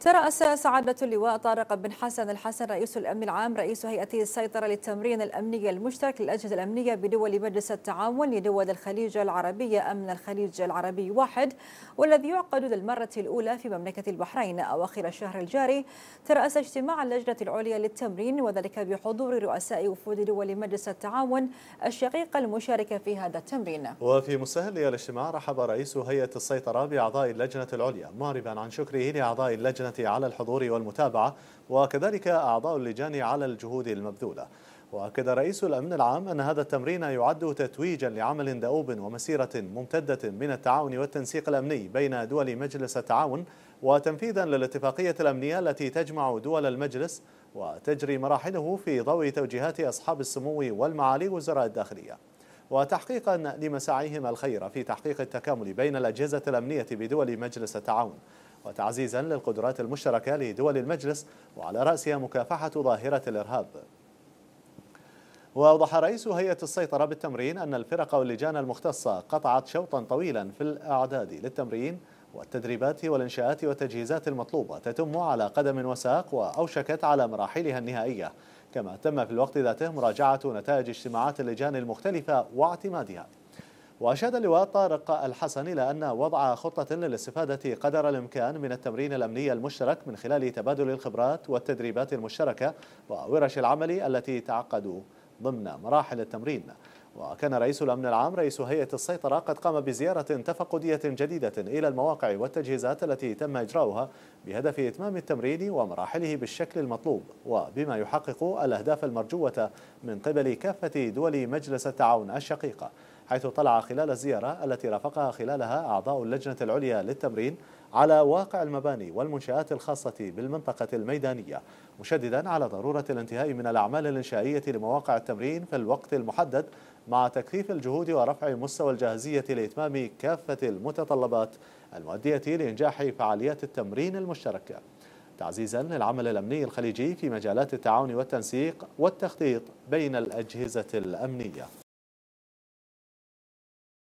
ترأس سعادة اللواء طارق بن حسن الحسن رئيس الأمن العام رئيس هيئة السيطرة للتمرين الأمني المشترك للأجهزة الأمنية بدول مجلس التعاون لدول الخليج العربية أمن الخليج العربي واحد والذي يعقد للمرة الأولى في مملكة البحرين أواخر الشهر الجاري ترأس اجتماع اللجنة العليا للتمرين وذلك بحضور رؤساء وفود دول مجلس التعاون الشقيقة المشاركة في هذا التمرين وفي مسهل الاجتماع رحب رئيس هيئة السيطرة بأعضاء اللجنة العليا معربا عن شكره لأعضاء اللجنة على الحضور والمتابعة وكذلك أعضاء اللجان على الجهود المبذولة وأكد رئيس الأمن العام أن هذا التمرين يعد تتويجا لعمل دؤوب ومسيرة ممتدة من التعاون والتنسيق الأمني بين دول مجلس التعاون وتنفيذا للاتفاقية الأمنية التي تجمع دول المجلس وتجري مراحله في ضوء توجيهات أصحاب السمو والمعالي وزراء الداخلية وتحقيقا لمساعيهم الخير في تحقيق التكامل بين الأجهزة الأمنية بدول مجلس التعاون وتعزيزا للقدرات المشتركة لدول المجلس وعلى رأسها مكافحة ظاهرة الإرهاب وأوضح رئيس هيئة السيطرة بالتمرين أن الفرق واللجان المختصة قطعت شوطا طويلا في الأعداد للتمرين والتدريبات والإنشاءات والتجهيزات المطلوبة تتم على قدم وساق وأوشكت على مراحلها النهائية كما تم في الوقت ذاته مراجعة نتائج اجتماعات اللجان المختلفة واعتمادها وأشاد اللواء طارق الحسن إلى أن وضع خطة للاستفادة قدر الإمكان من التمرين الأمني المشترك من خلال تبادل الخبرات والتدريبات المشتركة وورش العمل التي تعقد ضمن مراحل التمرين وكان رئيس الأمن العام رئيس هيئة السيطرة قد قام بزيارة تفقدية جديدة إلى المواقع والتجهيزات التي تم إجراؤها بهدف إتمام التمرين ومراحله بالشكل المطلوب وبما يحقق الأهداف المرجوة من قبل كافة دول مجلس التعاون الشقيقة حيث طلع خلال الزيارة التي رافقها خلالها أعضاء اللجنة العليا للتمرين على واقع المباني والمنشآت الخاصة بالمنطقة الميدانية مشددا على ضرورة الانتهاء من الأعمال الإنشائية لمواقع التمرين في الوقت المحدد مع تكثيف الجهود ورفع مستوى الجاهزية لإتمام كافة المتطلبات المؤدية لإنجاح فعاليات التمرين المشتركة تعزيزا للعمل الأمني الخليجي في مجالات التعاون والتنسيق والتخطيط بين الأجهزة الأمنية